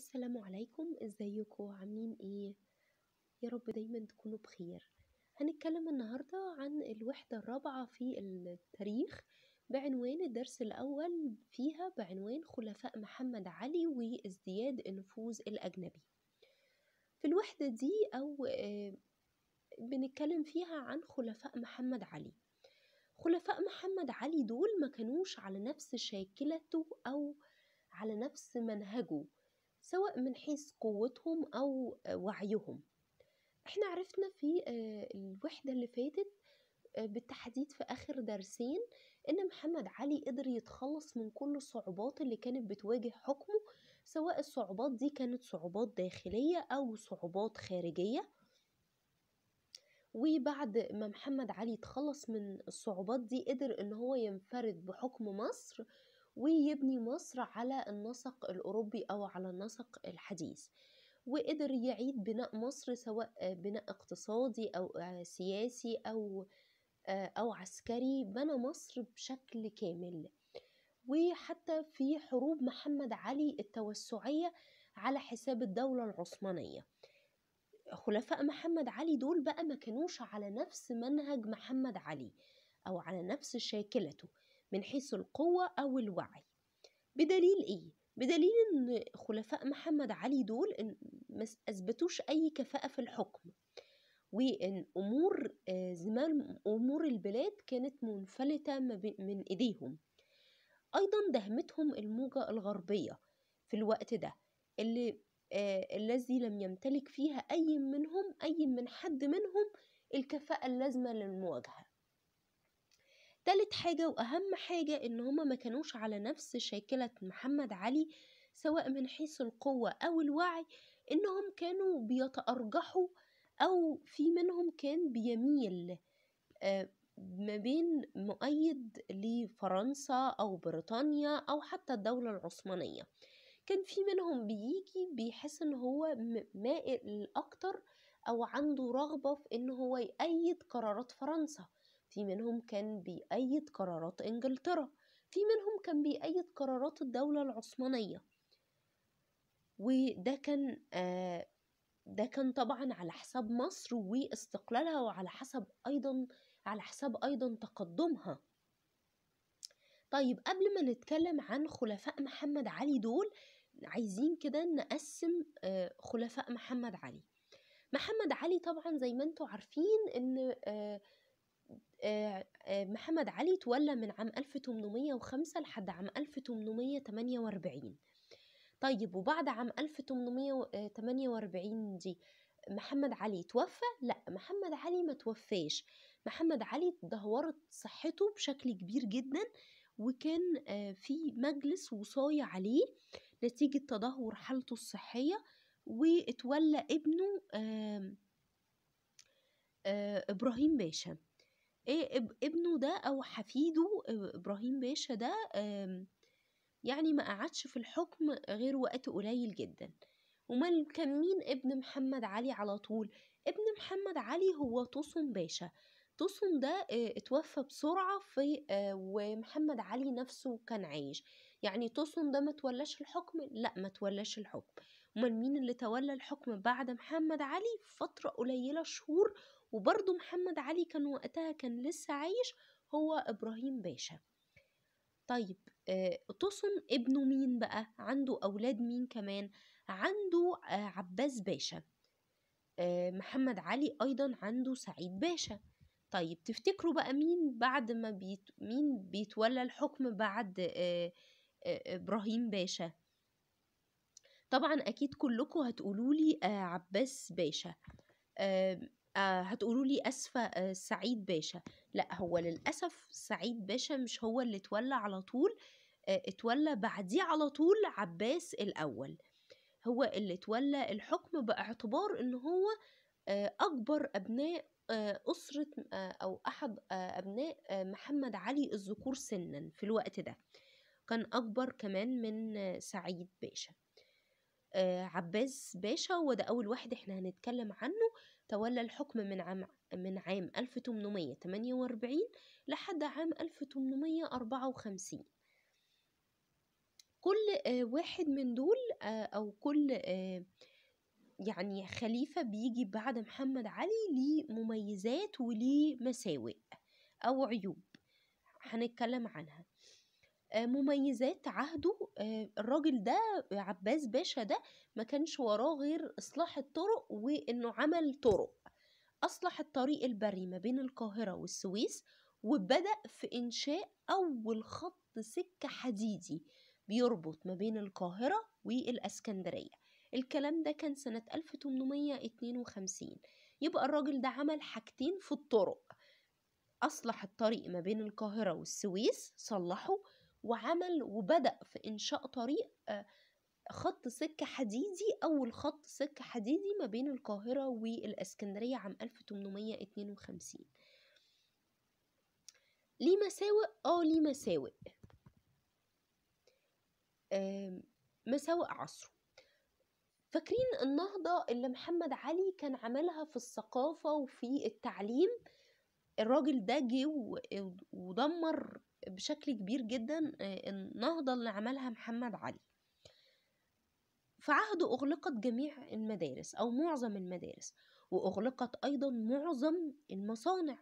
السلام عليكم ازيكم عاملين ايه يا رب دايما تكونوا بخير هنتكلم النهاردة عن الوحدة الرابعة في التاريخ بعنوان الدرس الأول فيها بعنوان خلفاء محمد علي وازدياد النفوذ الأجنبي في الوحدة دي أو آه، بنتكلم فيها عن خلفاء محمد علي خلفاء محمد علي دول ما كانوش على نفس شاكلته أو على نفس منهجه سواء من حيث قوتهم أو وعيهم احنا عرفنا في آه، الوحدة اللي فاتت آه، بالتحديد في آخر درسين إن محمد علي قدر يتخلص من كل الصعوبات اللي كانت بتواجه حكمه سواء الصعوبات دي كانت صعوبات داخلية أو صعوبات خارجية وبعد ما محمد علي تخلص من الصعوبات دي قدر إن هو ينفرد بحكم مصر ويبني مصر على النسق الأوروبي أو على النسق الحديث وقدر يعيد بناء مصر سواء بناء اقتصادي أو سياسي أو آه، أو عسكري بنى مصر بشكل كامل وحتى في حروب محمد علي التوسعية على حساب الدولة العثمانية خلفاء محمد علي دول بقى ما كانوش على نفس منهج محمد علي أو على نفس شاكلته من حيث القوة أو الوعي بدليل إيه؟ بدليل إن خلفاء محمد علي دول أثبتوش أي كفاءة في الحكم وإن أمور آه، زمان أمور البلاد كانت منفلتة من إيديهم أيضا دهمتهم الموجة الغربية في الوقت ده اللي آه الذي لم يمتلك فيها أي منهم أي من حد منهم الكفاءة اللازمة للمواجهة تالت حاجة وأهم حاجة إن هما ما كانوش على نفس شاكلة محمد علي سواء من حيث القوة أو الوعي إنهم كانوا بيتأرجحوا أو في منهم كان بيميل آه، ما بين مؤيد لفرنسا أو بريطانيا أو حتى الدولة العثمانية كان في منهم بيجي بيحس ان هو مائل اكتر او عنده رغبة في ان هو يأيد قرارات فرنسا في منهم كان بيأيد قرارات إنجلترا في منهم كان بيأيد قرارات الدولة العثمانية وده كان آه ده كان طبعا على حساب مصر واستقلالها وعلى حسب أيضا على حساب أيضا تقدمها طيب قبل ما نتكلم عن خلفاء محمد علي دول عايزين كده نقسم آه، خلفاء محمد علي محمد علي طبعا زي ما انتوا عارفين ان آه آه، آه، محمد علي تولى من عام 1805 لحد عام 1848 طيب وبعد عام 1848 دي محمد علي توفى لا محمد علي ما توفاش محمد علي تدهورت صحته بشكل كبير جدا وكان آه، في مجلس وصاية عليه نتيجة تدهور حالته الصحية واتولى ابنه إبراهيم باشا ايه ابنه ده او حفيده ابراهيم باشا ده آمم، يعني ما قعدش في الحكم غير وقت قليل جدا امال كان مين ابن محمد علي على طول ابن محمد علي هو طوسم باشا طوسم ده اتوفى بسرعة في ومحمد علي نفسه كان عايش يعني طوسم ده ما تولاش الحكم لا ما تولاش الحكم امال مين اللي تولى الحكم بعد محمد علي فترة قليلة شهور وبرضه محمد علي كان وقتها كان لسه عايش هو إبراهيم باشا طيب طوسن آه، ابنه مين بقى عنده أولاد مين كمان عنده آه، عباس باشا آه، محمد علي أيضا عنده سعيد باشا طيب تفتكروا بقى مين بعد ما بيت... مين بيتولى الحكم بعد إبراهيم باشا طبعا أكيد كلكم هتقولولي عباس باشا آه، هتقولوا لي اسفه آه، سعيد باشا لا هو للاسف سعيد باشا مش هو اللي اتولى على طول آه، اتولى بعديه على طول عباس الاول هو اللي اتولى الحكم باعتبار ان هو اكبر ابناء اسره او احد ابناء محمد علي الذكور سنا في الوقت ده كان اكبر كمان من سعيد باشا عباس باشا هو ده اول واحد احنا هنتكلم عنه تولى الحكم من عام من عام 1848 لحد عام 1854 كل آه، واحد من دول آه، أو كل آه، يعني خليفة بيجي بعد محمد علي ليه مميزات وليه مساوئ أو عيوب هنتكلم عنها آه، مميزات عهده آه، الراجل ده عباس باشا ده ما كانش وراه غير إصلاح الطرق وإنه عمل طرق أصلح الطريق البري ما بين القاهرة والسويس وبدأ في إنشاء أول خط سكة حديدي بيربط ما بين القاهرة والأسكندرية الكلام ده كان سنة 1852 يبقى الراجل ده عمل حاجتين في الطرق أصلح الطريق ما بين القاهرة والسويس صلحه وعمل وبدأ في إنشاء طريق آه، خط سكة حديدي أول خط سكة حديدي ما بين القاهرة والإسكندرية عام 1852 ليه مساوئ؟ اه ليه مساوئ مساوئ عصره فاكرين النهضة اللي محمد علي كان عملها في الثقافة وفي التعليم الراجل ده جه ودمر بشكل كبير جدا النهضة آه، اللي عملها محمد علي في عهده أغلقت جميع المدارس أو معظم المدارس وأغلقت أيضا معظم المصانع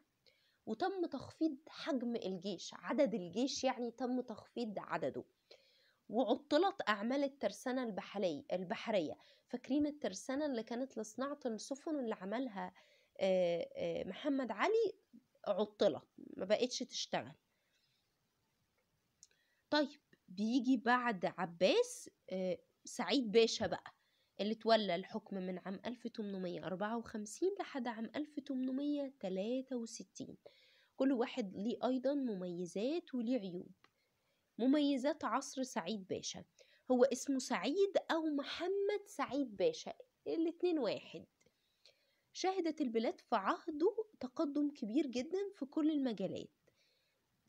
وتم تخفيض حجم الجيش عدد الجيش يعني تم تخفيض عدده وعطلت أعمال الترسانة البحرية, البحرية فاكرين الترسانة اللي كانت لصناعة السفن اللي عملها آه، آه، محمد علي عطلت ما بقتش تشتغل طيب بيجي بعد عباس سعيد باشا بقى اللي تولى الحكم من عام 1854 لحد عام 1863 كل واحد ليه أيضا مميزات وليه عيوب مميزات عصر سعيد باشا هو اسمه سعيد أو محمد سعيد باشا الاتنين واحد شهدت البلاد في عهده تقدم كبير جدا في كل المجالات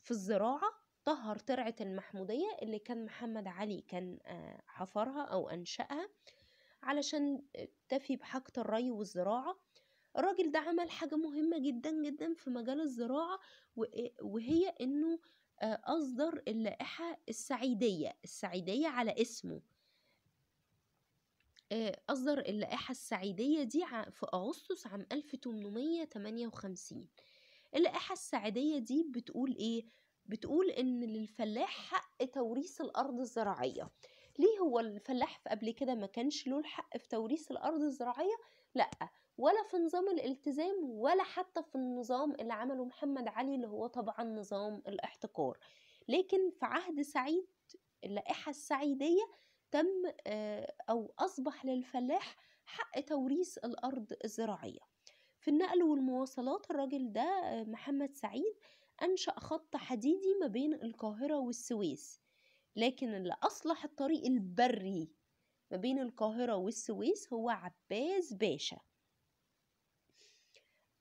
في الزراعة طهر ترعة المحمودية اللي كان محمد علي كان آه، حفرها أو أنشأها علشان آه، تفي بحاجة الري والزراعة الراجل ده عمل حاجة مهمة جدا جدا في مجال الزراعة آه، وهي إنه أصدر اللائحة السعيدية السعيدية على اسمه أصدر اللائحة السعيدية دي في أغسطس عام 1858 اللائحة السعيدية دي بتقول إيه؟ بتقول ان للفلاح حق توريث الارض الزراعيه ليه هو الفلاح في قبل كده ما كانش له الحق في توريث الارض الزراعيه لا ولا في نظام الالتزام ولا حتى في النظام اللي عمله محمد علي اللي هو طبعا نظام الاحتكار لكن في عهد سعيد اللائحه السعيديه تم آه، او اصبح للفلاح حق توريث الارض الزراعيه في النقل والمواصلات الراجل ده آه، محمد سعيد أنشأ خط حديدي ما بين القاهرة والسويس لكن اللي أصلح الطريق البري ما بين القاهرة والسويس هو عباس باشا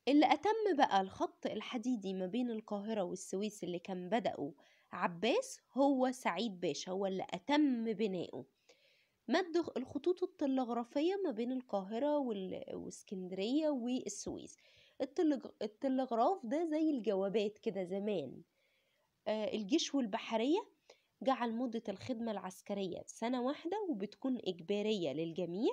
اللي أتم بقى الخط الحديدي ما بين القاهرة والسويس اللي كان بدأه عباس هو سعيد باشا هو اللي أتم بنائه مد الخطوط التلغرافية ما بين القاهرة وال... واسكندرية والسويس التلج... التلغراف ده زي الجوابات كده زمان آه، الجيش والبحرية جعل مدة الخدمة العسكرية سنة واحدة وبتكون إجبارية للجميع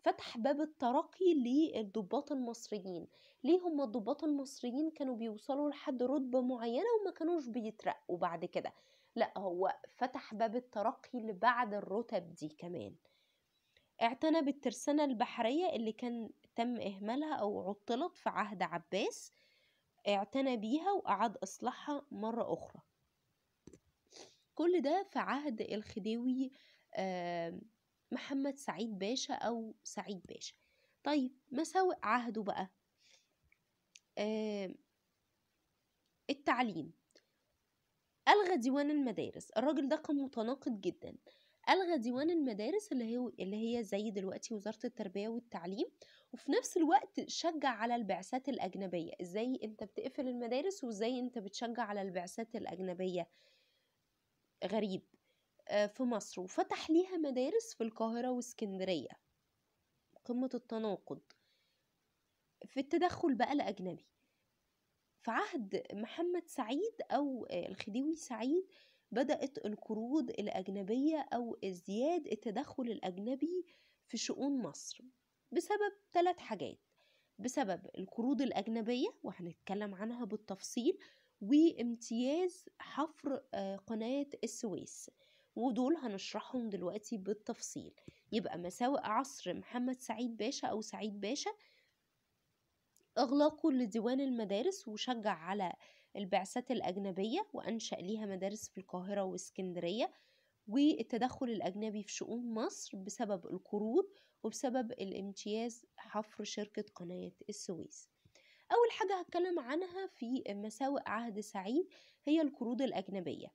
فتح باب الترقي للضباط المصريين ليه هم الضباط المصريين كانوا بيوصلوا لحد رتبة معينة وما كانوش بيترقوا بعد كده لا هو فتح باب الترقي لبعد الرتب دي كمان اعتنى بالترسانة البحرية اللي كان تم إهمالها أو عطلت في عهد عباس اعتنى بيها وأعاد إصلاحها مرة أخرى كل ده في عهد الخديوي محمد سعيد باشا أو سعيد باشا طيب مساوئ عهده بقى التعليم ألغى ديوان المدارس الراجل ده كان متناقض جدا ألغى ديوان المدارس اللي هي اللي هي زي دلوقتي وزارة التربية والتعليم وفي نفس الوقت شجع على البعثات الأجنبية إزاي أنت بتقفل المدارس وإزاي أنت بتشجع على البعثات الأجنبية غريب آه، في مصر وفتح ليها مدارس في القاهرة واسكندرية قمة التناقض في التدخل بقى الأجنبي في عهد محمد سعيد أو آه، الخديوي سعيد بدأت القروض الأجنبية أو ازدياد التدخل الأجنبي في شؤون مصر بسبب ثلاث حاجات بسبب القروض الأجنبية وهنتكلم عنها بالتفصيل وامتياز حفر آه، قناة السويس ودول هنشرحهم دلوقتي بالتفصيل يبقى مساوئ عصر محمد سعيد باشا أو سعيد باشا إغلاقه لديوان المدارس وشجع على البعثات الأجنبية وأنشأ ليها مدارس في القاهرة واسكندرية والتدخل الأجنبي في شؤون مصر بسبب القروض وبسبب الامتياز حفر شركة قناة السويس أول حاجة هتكلم عنها في مساوئ عهد سعيد هي القروض الأجنبية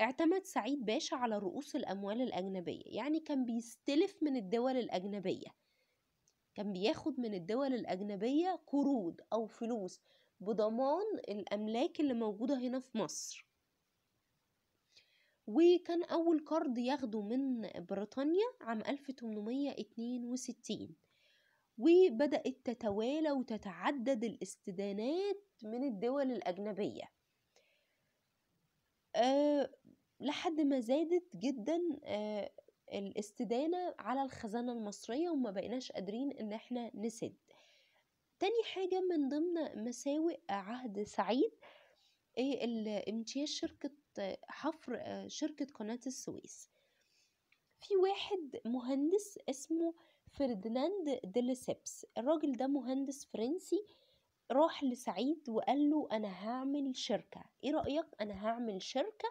اعتمد سعيد باشا على رؤوس الأموال الأجنبية يعني كان بيستلف من الدول الأجنبية كان بياخد من الدول الأجنبية قروض أو فلوس بضمان الأملاك اللي موجودة هنا في مصر وكان أول قرض ياخده من بريطانيا عام 1862 وبدأت تتوالى وتتعدد الاستدانات من الدول الأجنبية أه لحد ما زادت جدا أه الاستدانة على الخزانة المصرية وما بقيناش قادرين إن احنا نسد تاني حاجة من ضمن مساوئ عهد سعيد إيه امتياز شركة حفر شركة قناة السويس في واحد مهندس اسمه فرديناند ديليسيبس الراجل ده مهندس فرنسي راح لسعيد وقال له أنا هعمل شركة إيه رأيك أنا هعمل شركة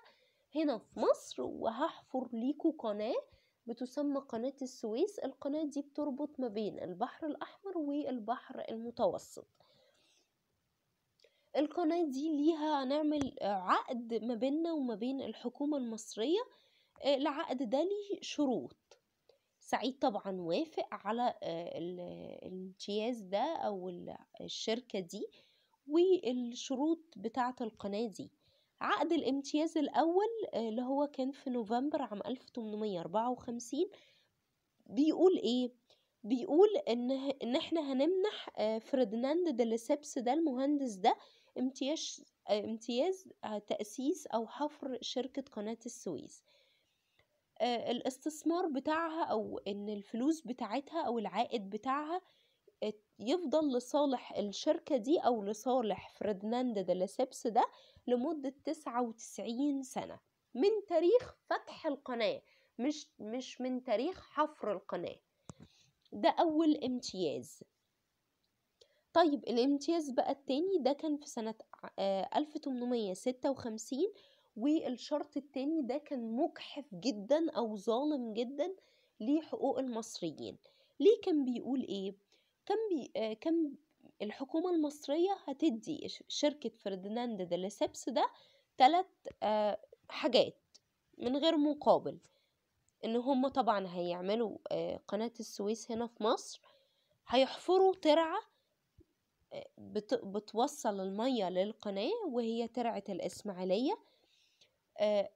هنا في مصر وهحفر ليكوا قناة بتسمى قناة السويس القناة دي بتربط ما بين البحر الأحمر والبحر المتوسط القناة دي ليها هنعمل عقد ما بيننا وما بين الحكومة المصرية آه، العقد ده ليه شروط سعيد طبعا وافق على آه، الجياز ده أو الشركة دي والشروط بتاعة القناة دي عقد الامتياز الأول آه، اللي هو كان في نوفمبر عام 1854 بيقول إيه؟ بيقول إن, إن إحنا هنمنح آه، فرديناند دي ده المهندس ده آه، امتياز امتياز تأسيس أو حفر شركة قناة السويس الاستثمار بتاعها أو إن الفلوس بتاعتها أو العائد بتاعها يفضل لصالح الشركة دي أو لصالح فرديناند دا ده لمدة 99 سنة من تاريخ فتح القناة مش مش من تاريخ حفر القناة ده أول امتياز طيب الامتياز بقى التاني ده كان في سنة 1856 آه، والشرط التاني ده كان مجحف جدا أو ظالم جدا لحقوق المصريين ليه كان بيقول ايه كم بي آه، كم الحكومة المصرية هتدي شركة فرديناند دي لسبس ده تلات آه، حاجات من غير مقابل ان هم طبعا هيعملوا آه، قناة السويس هنا في مصر هيحفروا ترعة بتوصل المية للقناة وهي ترعة الإسماعيلية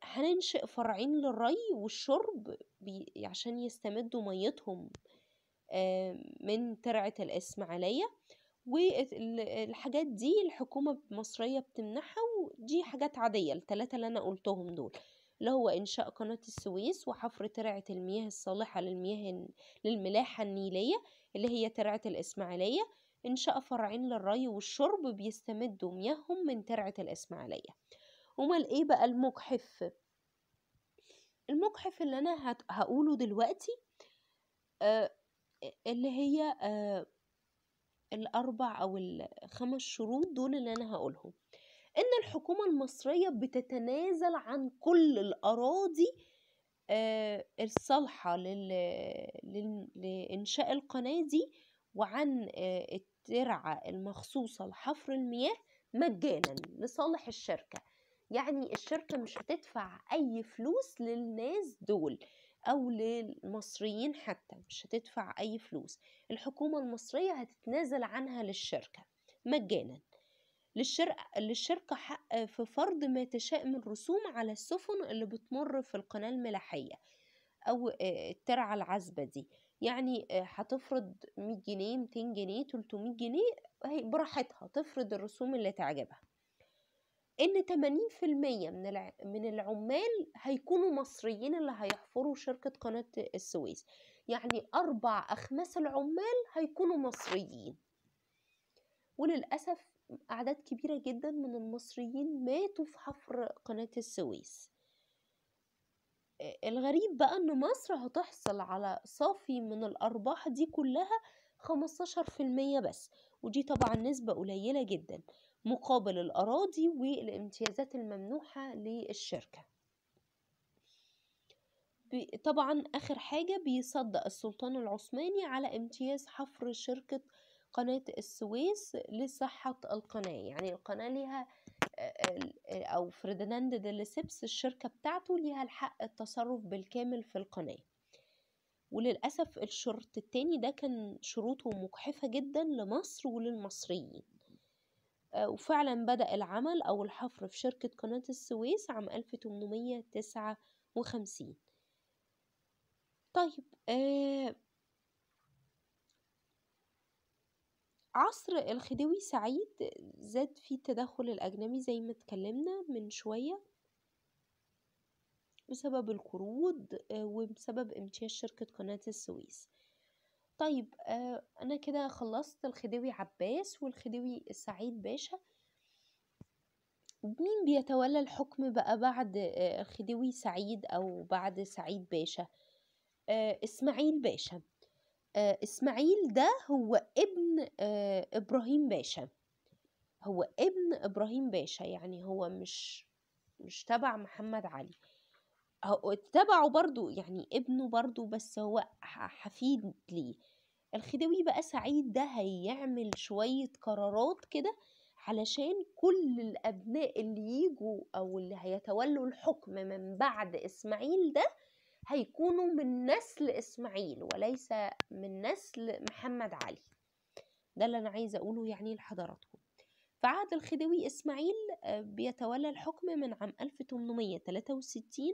هننشئ فرعين للري والشرب عشان يستمدوا ميتهم آه، من ترعة الاسم عليا والحاجات دي الحكومة المصرية بتمنحها ودي حاجات عادية التلاتة اللي أنا قلتهم دول اللي هو إنشاء قناة السويس وحفر ترعة المياه الصالحة للمياه للملاحة النيلية اللي هي ترعة الإسماعيلية إنشاء فرعين للري والشرب بيستمدوا مياههم من ترعة الإسماعيلية أمال إيه بقى المجحف المجحف اللي أنا هقوله دلوقتي آه، اللي هي آه، الأربع أو الخمس شروط دول اللي أنا هقولهم إن الحكومة المصرية بتتنازل عن كل الأراضي آه، الصالحة لإنشاء القناة دي وعن آه، الترعة المخصوصة لحفر المياه مجانا لصالح الشركة يعني الشركة مش هتدفع أي فلوس للناس دول أو للمصريين حتى مش هتدفع أي فلوس الحكومة المصرية هتتنازل عنها للشركة مجانا للشركة حق في فرض ما تشاء من رسوم على السفن اللي بتمر في القناة الملاحية أو الترعة العذبة دي يعني هتفرض 100 جنيه 200 جنيه 300 جنيه براحتها تفرض الرسوم اللي تعجبها ان 80% من من العمال هيكونوا مصريين اللي هيحفروا شركه قناه السويس يعني اربع اخماس العمال هيكونوا مصريين وللاسف اعداد كبيره جدا من المصريين ماتوا في حفر قناه السويس الغريب بقى ان مصر هتحصل على صافي من الارباح دي كلها 15% بس ودي طبعا نسبه قليله جدا مقابل الأراضي والامتيازات الممنوحة للشركة طبعا آخر حاجة بيصدق السلطان العثماني على امتياز حفر شركة قناة السويس لصحة القناة يعني القناة ليها أو فرديناند دي الشركة بتاعته ليها الحق التصرف بالكامل في القناة وللأسف الشرط التاني ده كان شروطه مجحفة جدا لمصر وللمصريين آه، وفعلا بدأ العمل أو الحفر في شركة قناة السويس عام 1859 طيب آه عصر الخديوي سعيد زاد فيه التدخل الأجنبي زي ما اتكلمنا من شوية بسبب القروض آه، وبسبب امتياز شركة قناة السويس طيب آه انا كده خلصت الخديوي عباس والخديوي سعيد باشا مين بيتولى الحكم بقى بعد آه الخديوي سعيد او بعد سعيد باشا آه اسماعيل باشا آه اسماعيل ده هو ابن آه ابراهيم باشا هو ابن ابراهيم باشا يعني هو مش مش تبع محمد علي اتبعه برضو يعني ابنه برضو بس هو حفيد ليه الخديوي بقى سعيد ده هيعمل شوية قرارات كده علشان كل الأبناء اللي يجوا أو اللي هيتولوا الحكم من بعد إسماعيل ده هيكونوا من نسل إسماعيل وليس من نسل محمد علي ده اللي أنا عايزة أقوله يعني لحضراتكم فعهد الخديوي إسماعيل آه، بيتولى الحكم من عام 1863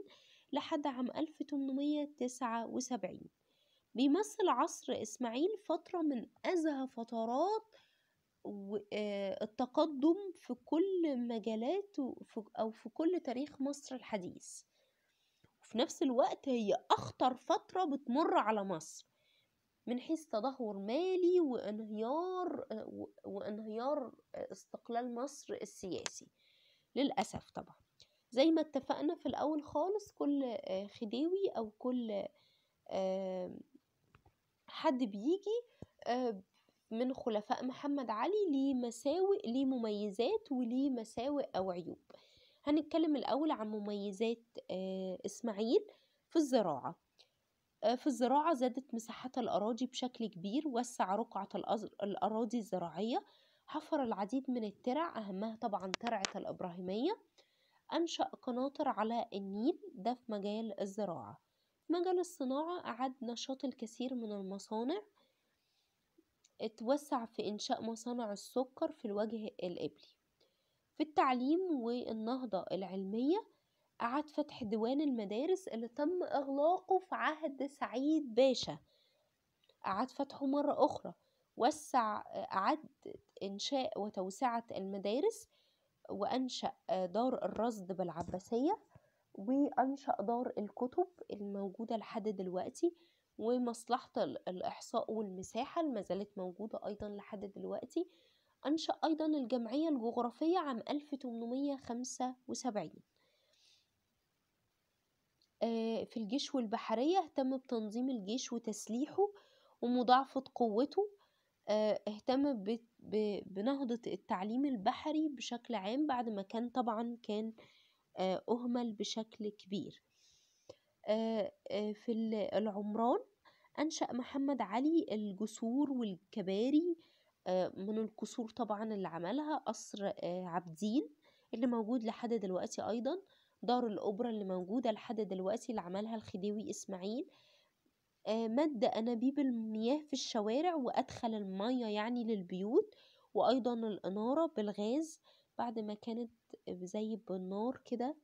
لحد عام 1879 بيمثل عصر إسماعيل فترة من أزهى فترات آه، التقدم في كل مجالات أو في كل تاريخ مصر الحديث وفي نفس الوقت هي أخطر فترة بتمر على مصر من حيث تدهور مالي وانهيار آه، وانهيار آه، استقلال مصر السياسي للأسف طبعا زي ما اتفقنا في الأول خالص كل آه، خديوي أو كل حد بيجي آه، من خلفاء محمد علي ليه مساوئ ليه مميزات وليه مساوئ أو عيوب هنتكلم الأول عن مميزات آه، إسماعيل في الزراعة في الزراعة زادت مساحات الأراضي بشكل كبير وسع رقعة الأراضي الزراعية حفر العديد من الترع أهمها طبعا ترعة الإبراهيمية أنشأ قناطر على النيل ده في مجال الزراعة في مجال الصناعة أعد نشاط الكثير من المصانع اتوسع في إنشاء مصانع السكر في الوجه القبلي في التعليم والنهضة العلمية أعد فتح ديوان المدارس اللي تم إغلاقه في عهد سعيد باشا أعد فتحه مرة أخرى وسع أعد إنشاء وتوسعة المدارس وأنشأ دار الرصد بالعباسية وأنشأ دار الكتب الموجودة لحد دلوقتي ومصلحة الإحصاء والمساحة زالت موجودة أيضا لحد دلوقتي أنشأ أيضا الجمعية الجغرافية عام 1875 آه، في الجيش والبحرية اهتم بتنظيم الجيش وتسليحه ومضاعفة قوته آه، اهتم بنهضة التعليم البحري بشكل عام بعد ما كان طبعا كان آه، أهمل بشكل كبير آه، آه، في العمران أنشأ محمد علي الجسور والكباري من القصور طبعا اللي عملها قصر عابدين اللي موجود لحد دلوقتي أيضا دار الأوبرا اللي موجودة لحد دلوقتي اللي عملها الخديوي إسماعيل آه، مد أنابيب المياه في الشوارع وأدخل المية يعني للبيوت وأيضا الإنارة بالغاز بعد ما كانت زي بالنار كده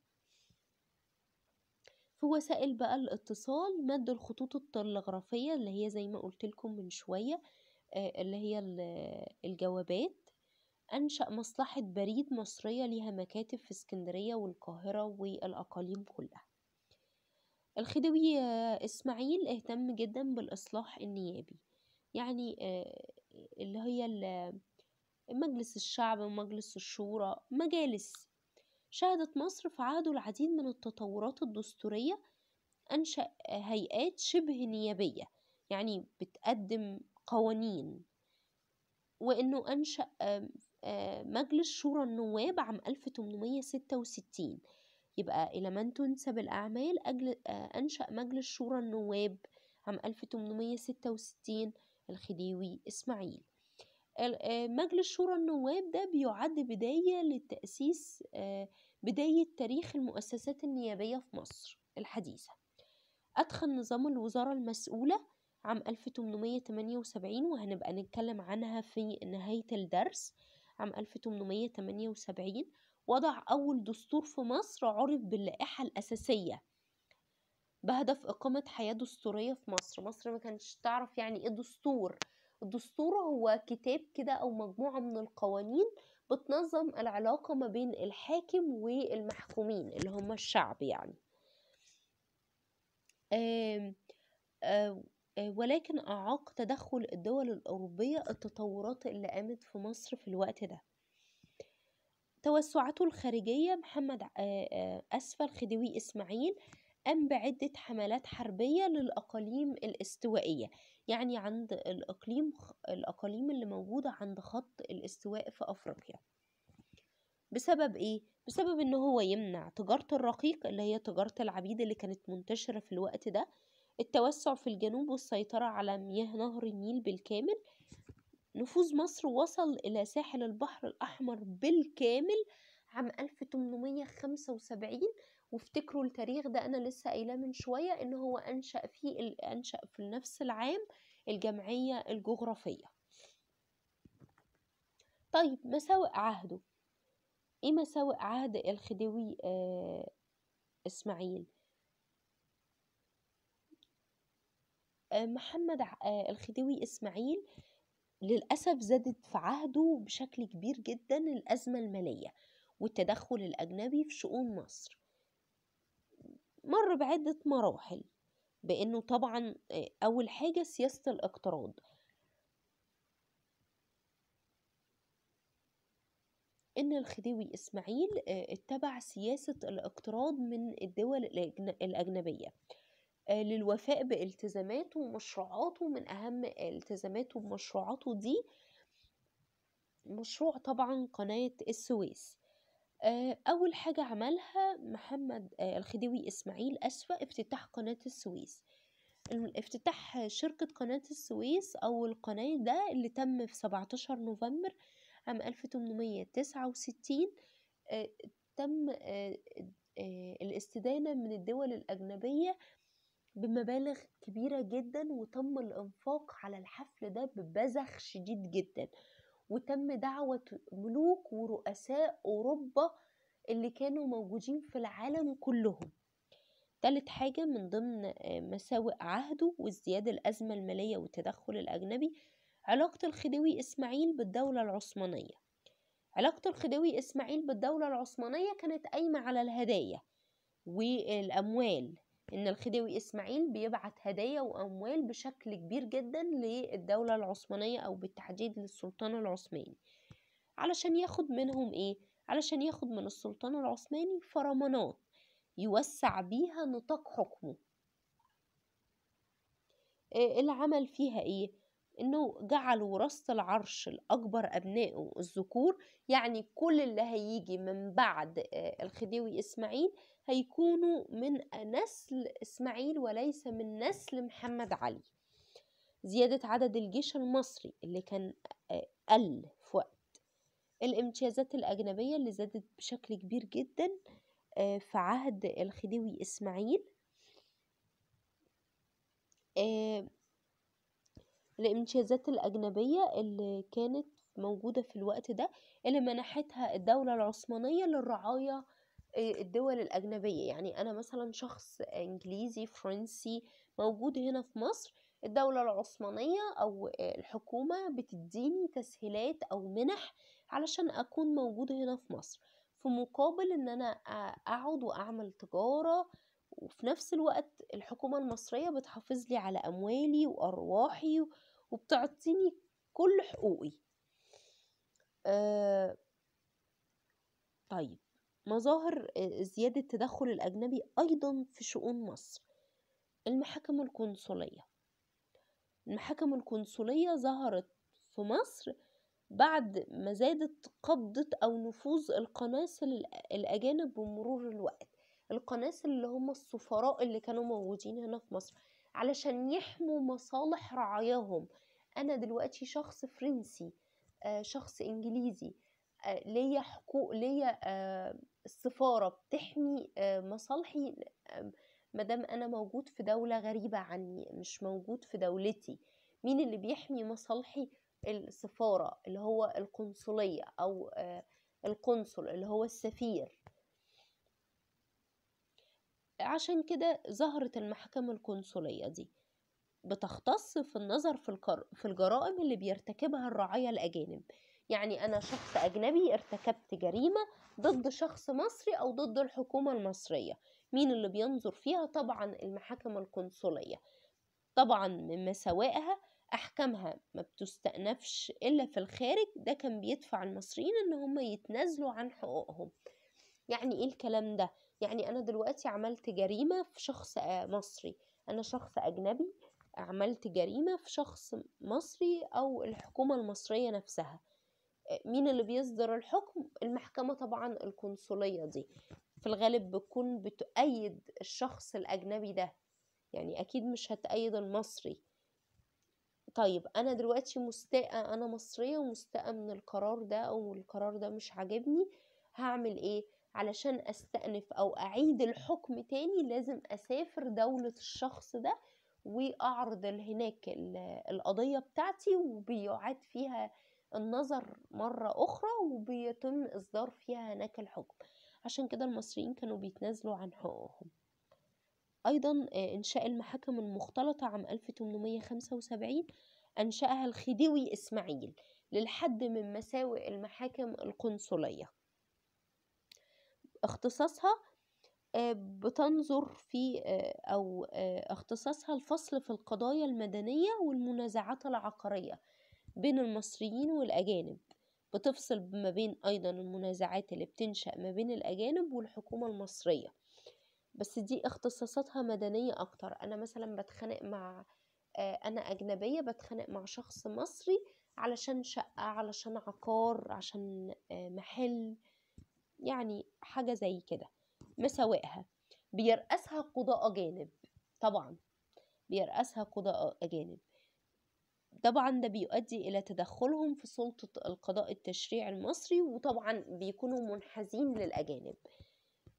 في وسائل بقى الاتصال مد الخطوط التلغرافية اللي هي زي ما قلت لكم من شوية آه، اللي هي الجوابات أنشأ مصلحة بريد مصرية ليها مكاتب في اسكندرية والقاهرة والأقاليم كلها الخديوي آه، إسماعيل اهتم جدا بالإصلاح النيابي يعني آه، اللي هي آه، مجلس الشعب ومجلس الشورى مجالس شهدت مصر في عهده العديد من التطورات الدستورية أنشأ هيئات شبه نيابية يعني بتقدم قوانين وإنه أنشأ مجلس شورى النواب عام 1866 يبقى إلى من تنسب الأعمال أجل آه، أنشأ مجلس شورى النواب عام 1866 الخديوي إسماعيل آه، مجلس شورى النواب ده بيعد بداية للتأسيس آه، بداية تاريخ المؤسسات النيابية في مصر الحديثة أدخل نظام الوزارة المسؤولة عام 1878 وهنبقى نتكلم عنها في نهاية الدرس عام 1878 وضع أول دستور في مصر عرف باللائحة الأساسية بهدف إقامة حياة دستورية في مصر مصر ما كانتش تعرف يعني إيه دستور الدستور هو كتاب كده أو مجموعة من القوانين بتنظم العلاقة ما بين الحاكم والمحكومين اللي هم الشعب يعني آه، آه، ولكن أعاق تدخل الدول الأوروبية التطورات اللي قامت في مصر في الوقت ده توسعاته الخارجية محمد أسفل خديوي إسماعيل قام بعدة حملات حربية للأقاليم الاستوائية يعني عند الأقليم الأقاليم اللي موجودة عند خط الاستواء في أفريقيا بسبب إيه؟ بسبب إن هو يمنع تجارة الرقيق اللي هي تجارة العبيد اللي كانت منتشرة في الوقت ده التوسع في الجنوب والسيطرة على مياه نهر النيل بالكامل نفوذ مصر وصل إلى ساحل البحر الأحمر بالكامل عام 1875 وافتكروا التاريخ ده أنا لسه قايلاه من شوية إن هو أنشأ في أنشأ في نفس العام الجمعية الجغرافية طيب مساوئ عهده إيه مساوئ عهد الخديوي آه إسماعيل آه محمد آه الخديوي إسماعيل آه للأسف زادت في عهده بشكل كبير جدا الأزمة المالية والتدخل الأجنبي في شؤون مصر مر بعدة مراحل بأنه طبعا آه، أول حاجة سياسة الاقتراض ان الخديوي اسماعيل آه، اتبع سياسة الاقتراض من الدول الاجنبية آه، للوفاء بالتزاماته ومشروعاته من أهم التزاماته ومشروعاته دي مشروع طبعا قناة السويس آه، أول حاجة عملها محمد آه، الخديوي إسماعيل أسوأ افتتاح قناة السويس افتتاح شركة قناة السويس أو القناة ده اللي تم في 17 نوفمبر عام 1869 تم الاستدانة من الدول الأجنبية بمبالغ كبيرة جدا وتم الإنفاق على الحفل ده ببزخ شديد جدا وتم دعوة ملوك ورؤساء أوروبا اللي كانوا موجودين في العالم كلهم تالت حاجة من ضمن آه، مساوئ عهده وازدياد الأزمة المالية والتدخل الأجنبي علاقة الخديوي إسماعيل بالدولة العثمانية علاقة الخديوي إسماعيل بالدولة العثمانية كانت قايمة على الهدايا والأموال إن الخديوي إسماعيل بيبعت هدايا وأموال بشكل كبير جدا للدولة العثمانية أو بالتحديد للسلطان العثماني علشان ياخد منهم إيه؟ علشان ياخد من السلطان العثماني فرمانات يوسع بيها نطاق حكمه آه، العمل فيها ايه انه جعلوا رأس العرش الأكبر أبنائه الذكور يعني كل اللي هيجي من بعد آه، الخديوي إسماعيل هيكونوا من نسل إسماعيل وليس من نسل محمد علي زيادة عدد الجيش المصري اللي كان آه، قل في وقت الامتيازات الأجنبية اللي زادت بشكل كبير جدا آه، في عهد الخديوي إسماعيل الامتيازات الأجنبية اللي كانت موجودة في الوقت ده اللي منحتها الدولة العثمانية للرعاية آه، الدول الأجنبية يعني أنا مثلا شخص إنجليزي فرنسي موجود هنا في مصر الدولة العثمانية أو آه، الحكومة بتديني تسهيلات أو منح علشان أكون موجود هنا في مصر في مقابل إن أنا آه، أقعد وأعمل تجارة وفي نفس الوقت الحكومة المصرية بتحافظ لي على أموالي وأرواحي وبتعطيني كل حقوقي آه طيب مظاهر آه، زيادة التدخل الأجنبي أيضا في شؤون مصر المحاكم القنصلية المحاكم القنصلية ظهرت في مصر بعد ما زادت قبضة أو نفوذ القناصل الأجانب بمرور الوقت القناصل اللي هم السفراء اللي كانوا موجودين هنا في مصر علشان يحموا مصالح رعاياهم انا دلوقتي شخص فرنسي آه شخص انجليزي آه ليا حقوق ليا آه السفاره بتحمي آه، مصالحي مادام انا موجود في دوله غريبه عني مش موجود في دولتي مين اللي بيحمي مصالحي السفاره اللي هو القنصليه او آه، القنصل اللي هو السفير عشان كده ظهرت المحكمة القنصلية دي بتختص في النظر في, الكر... في الجرائم اللي بيرتكبها الرعايا الأجانب يعني أنا شخص أجنبي ارتكبت جريمة ضد شخص مصري أو ضد الحكومة المصرية مين اللي بينظر فيها طبعا المحاكم القنصلية طبعا من مساوئها أحكامها ما بتستأنفش إلا في الخارج ده كان بيدفع المصريين إن هم يتنازلوا عن حقوقهم يعني إيه الكلام ده يعني أنا دلوقتي عملت جريمة في شخص آه، مصري أنا شخص أجنبي عملت جريمة في شخص مصري أو الحكومة المصرية نفسها آه، مين اللي بيصدر الحكم المحكمة طبعا القنصلية دي في الغالب بتكون بتأيد الشخص الأجنبي ده يعني أكيد مش هتأيد المصري طيب أنا دلوقتي مستاءة أنا مصرية ومستاءة من القرار ده أو القرار ده مش عاجبني هعمل إيه علشان استأنف أو أعيد الحكم تاني لازم أسافر دولة الشخص ده وأعرض هناك القضية بتاعتي وبيعاد فيها النظر مرة أخرى وبيتم إصدار فيها هناك الحكم عشان كده المصريين كانوا بيتنازلوا عن حقوقهم أيضا آه، إنشاء المحاكم المختلطة عام 1875 أنشأها الخديوي إسماعيل للحد من مساوئ المحاكم القنصلية اختصاصها آه، بتنظر في آه، أو آه، اختصاصها الفصل في القضايا المدنية والمنازعات العقارية بين المصريين والأجانب بتفصل ما بين أيضا المنازعات اللي بتنشأ ما بين الأجانب والحكومة المصرية بس دي اختصاصاتها مدنية أكتر أنا مثلا بتخانق مع أنا أجنبية بتخانق مع شخص مصري علشان شقة علشان عقار عشان محل يعني حاجة زي كده مساوئها بيرأسها قضاء أجانب طبعا بيرأسها قضاء أجانب طبعا ده بيؤدي إلى تدخلهم في سلطة القضاء التشريعي المصري وطبعا بيكونوا منحازين للأجانب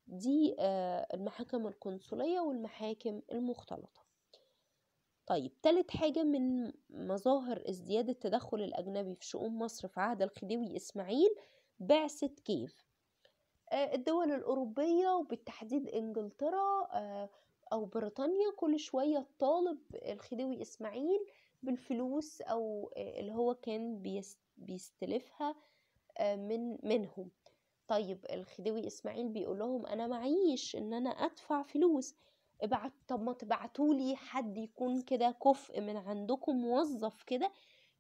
دي آه، المحاكم القنصلية والمحاكم المختلطة طيب تالت حاجة من مظاهر ازدياد التدخل الأجنبي في شؤون مصر في عهد الخديوي إسماعيل بعثة كيف آه، الدول الأوروبية وبالتحديد إنجلترا آه، أو بريطانيا كل شوية طالب الخديوي إسماعيل بالفلوس أو آه، اللي هو كان بيستلفها من منهم طيب الخديوي إسماعيل بيقول لهم أنا معيش إن أنا أدفع فلوس ابعت طب ما تبعتولي حد يكون كده كفء من عندكم موظف كده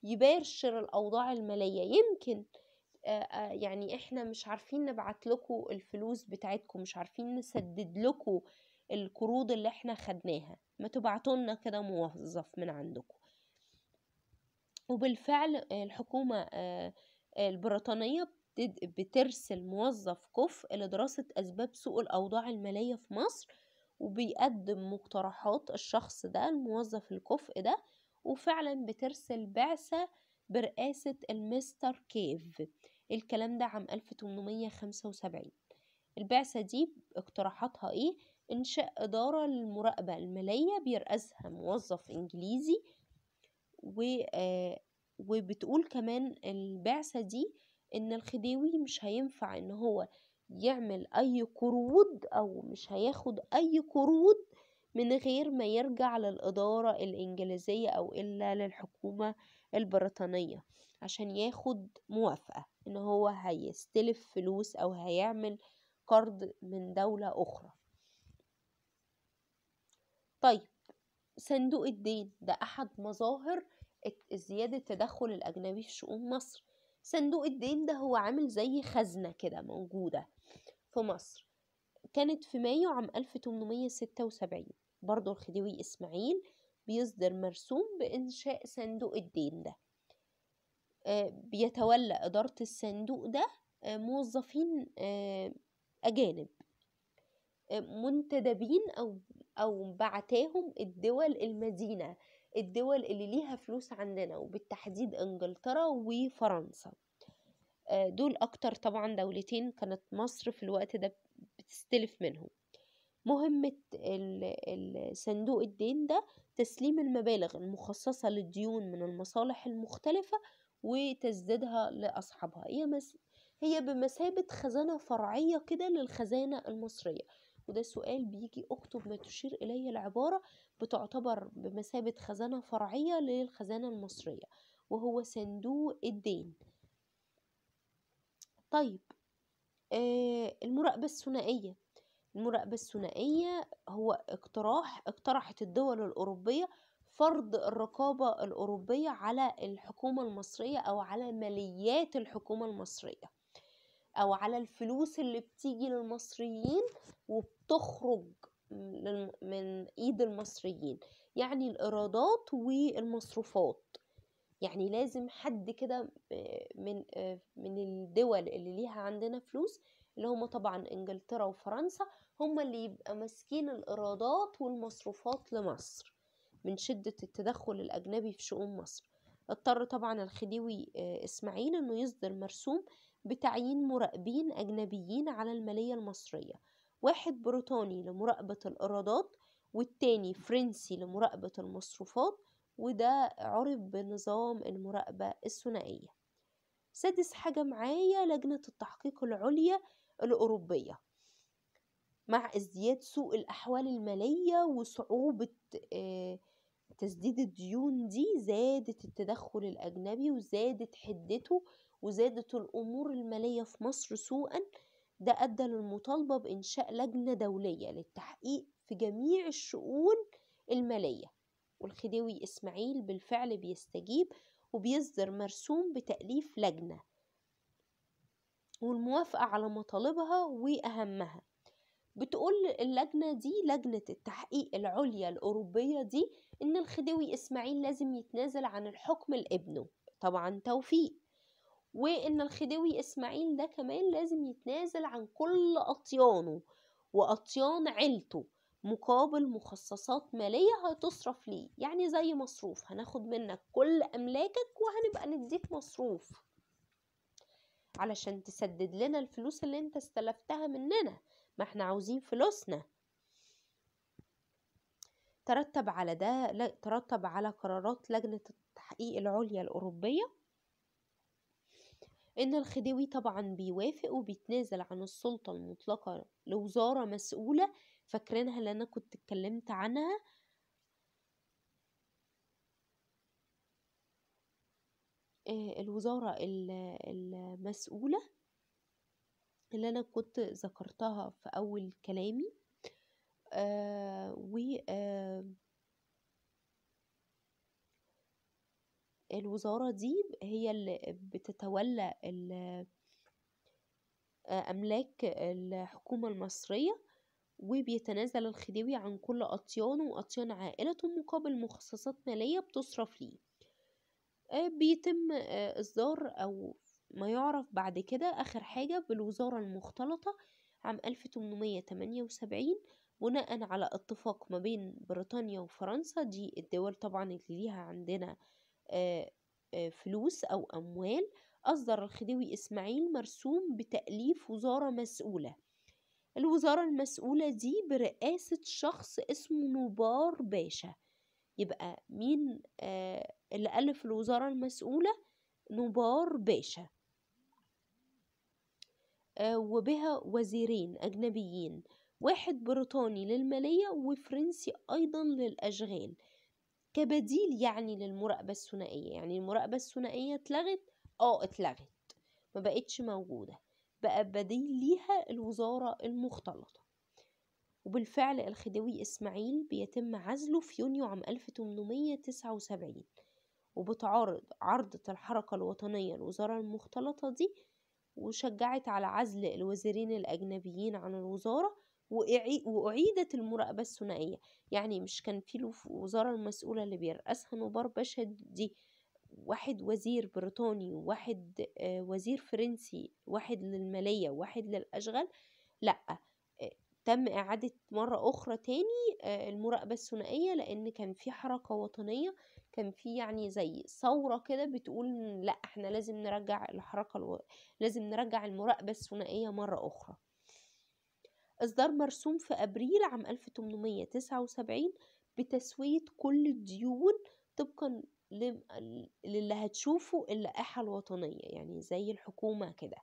يبارشر الأوضاع المالية يمكن آه آه، آه، يعني احنا مش عارفين نبعت لكم الفلوس بتاعتكم مش عارفين نسدد لكم القروض اللي احنا خدناها ما تبعتوا لنا كده موظف من عندكم وبالفعل الحكومة آه، البريطانية بترسل موظف كفء لدراسة أسباب سوء الأوضاع المالية في مصر وبيقدم مقترحات الشخص ده الموظف الكفء ده وفعلا بترسل بعثة برئاسة المستر كيف الكلام ده عام 1875 البعثة دي اقتراحاتها ايه؟ انشاء إدارة للمراقبة المالية بيرأسها موظف إنجليزي و آه، وبتقول كمان البعثة دي إن الخديوي مش هينفع إن هو يعمل أي قروض أو مش هياخد أي قروض من غير ما يرجع للإدارة الإنجليزية أو إلا للحكومة البريطانية عشان ياخد موافقة إن هو هيستلف فلوس أو هيعمل قرض من دولة أخرى طيب صندوق الدين ده أحد مظاهر زيادة التدخل الأجنبي في شؤون مصر صندوق الدين ده هو عامل زي خزنة كده موجودة في مصر كانت في مايو عام 1876 برضو الخديوي إسماعيل بيصدر مرسوم بإنشاء صندوق الدين ده آه، بيتولى إدارة الصندوق ده آه، موظفين آه، أجانب منتدبين أو أو بعتاهم الدول المدينة الدول اللي ليها فلوس عندنا وبالتحديد إنجلترا وفرنسا دول أكتر طبعا دولتين كانت مصر في الوقت ده بتستلف منهم مهمة صندوق الدين ده تسليم المبالغ المخصصة للديون من المصالح المختلفة وتسديدها لأصحابها هي, مس... هي بمثابة خزانة فرعية كده للخزانة المصرية وده سؤال بيجي اكتب ما تشير إليه العبارة بتعتبر بمثابة خزانة فرعية للخزانة المصرية وهو صندوق الدين طيب آه المراقبة الثنائية المراقبة الثنائية هو اقتراح اقترحت الدول الأوروبية فرض الرقابة الأوروبية على الحكومة المصرية أو على ماليات الحكومة المصرية أو على الفلوس اللي بتيجي للمصريين وبتخرج من إيد المصريين يعني الإيرادات والمصروفات يعني لازم حد كده من آه، من الدول اللي ليها عندنا فلوس اللي هم طبعا انجلترا وفرنسا هم اللي يبقى ماسكين الايرادات والمصروفات لمصر من شدة التدخل الأجنبي في شؤون مصر اضطر طبعا الخديوي آه، إسماعيل أنه يصدر مرسوم بتعيين مراقبين أجنبيين على المالية المصرية واحد بريطاني لمراقبة الإيرادات والتاني فرنسي لمراقبة المصروفات وده عرف بنظام المراقبة الثنائية سادس حاجة معايا لجنة التحقيق العليا الأوروبية مع ازدياد سوء الأحوال المالية وصعوبة آه، تسديد الديون دي زادت التدخل الأجنبي وزادت حدته وزادت الأمور المالية في مصر سوءا ده أدى للمطالبة بإنشاء لجنة دولية للتحقيق في جميع الشؤون المالية والخديوي إسماعيل بالفعل بيستجيب وبيصدر مرسوم بتأليف لجنة والموافقة على مطالبها وأهمها بتقول اللجنة دي لجنة التحقيق العليا الأوروبية دي إن الخديوي إسماعيل لازم يتنازل عن الحكم لابنه طبعا توفيق وإن الخديوي إسماعيل ده كمان لازم يتنازل عن كل أطيانه وأطيان عيلته مقابل مخصصات مالية هتصرف ليه يعني زي مصروف هناخد منك كل أملاكك وهنبقى نديك مصروف علشان تسدد لنا الفلوس اللي انت استلفتها مننا ما احنا عاوزين فلوسنا ترتب على ده ترتب على قرارات لجنة التحقيق العليا الأوروبية إن الخديوي طبعا بيوافق وبيتنازل عن السلطة المطلقة لوزارة مسؤولة فاكرينها اللي أنا كنت اتكلمت عنها آه، الوزارة المسؤولة اللي أنا كنت ذكرتها في أول كلامي آه، و آه، الوزارة دي هي اللي بتتولى أملاك الحكومة المصرية وبيتنازل الخديوي عن كل أطيانه وأطيان عائلته مقابل مخصصات مالية بتصرف ليه آه، بيتم آه، إصدار أو ما يعرف بعد كده آخر حاجة بالوزارة المختلطة عام 1878 بناء على اتفاق ما بين بريطانيا وفرنسا دي الدول طبعا اللي ليها عندنا آه، فلوس أو أموال أصدر الخديوي إسماعيل مرسوم بتأليف وزارة مسؤولة الوزارة المسؤولة دي برئاسة شخص اسمه نوبار باشا يبقى مين آه اللي ألف الوزارة المسؤولة نبار باشا آه، وبها وزيرين أجنبيين واحد بريطاني للمالية وفرنسي أيضا للأشغال كبديل يعني للمراقبة الثنائية يعني المراقبة الثنائية اتلغت اه اتلغت ما بقتش موجودة بقى بديل ليها الوزارة المختلطة وبالفعل الخديوي إسماعيل بيتم عزله في يونيو عام 1879 وبتعارض عرضت الحركة الوطنية الوزارة المختلطة دي وشجعت على عزل الوزيرين الأجنبيين عن الوزارة وأعيدت المراقبة الثنائية يعني مش كان في الوزارة المسؤولة اللي بيرأسها نوبار باشا دي واحد وزير بريطاني واحد آه، وزير فرنسي واحد للمالية واحد للأشغال لأ آه، تم إعادة مرة أخرى تاني آه، المراقبة الثنائية لأن كان في حركة وطنية كان في يعني زي ثوره كده بتقول لا احنا لازم نرجع الحركه الو... لازم نرجع المراقبه الثنائيه مره اخرى إصدار مرسوم في أبريل عام 1879 بتسوية كل الديون طبقا للي هتشوفه اللائحة الوطنية يعني زي الحكومة كده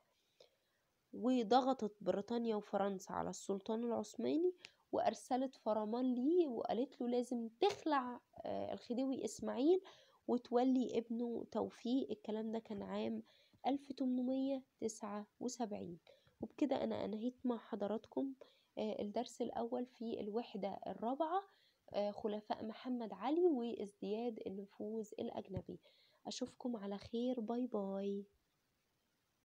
وضغطت بريطانيا وفرنسا على السلطان العثماني وأرسلت فرمان ليه وقالت له لازم تخلع آه، الخديوي إسماعيل وتولي ابنه توفيق الكلام ده كان عام 1879 وبكده أنا أنهيت مع حضراتكم آه، الدرس الأول في الوحدة الرابعة آه، خلفاء محمد علي وازدياد النفوذ الأجنبي أشوفكم على خير باي باي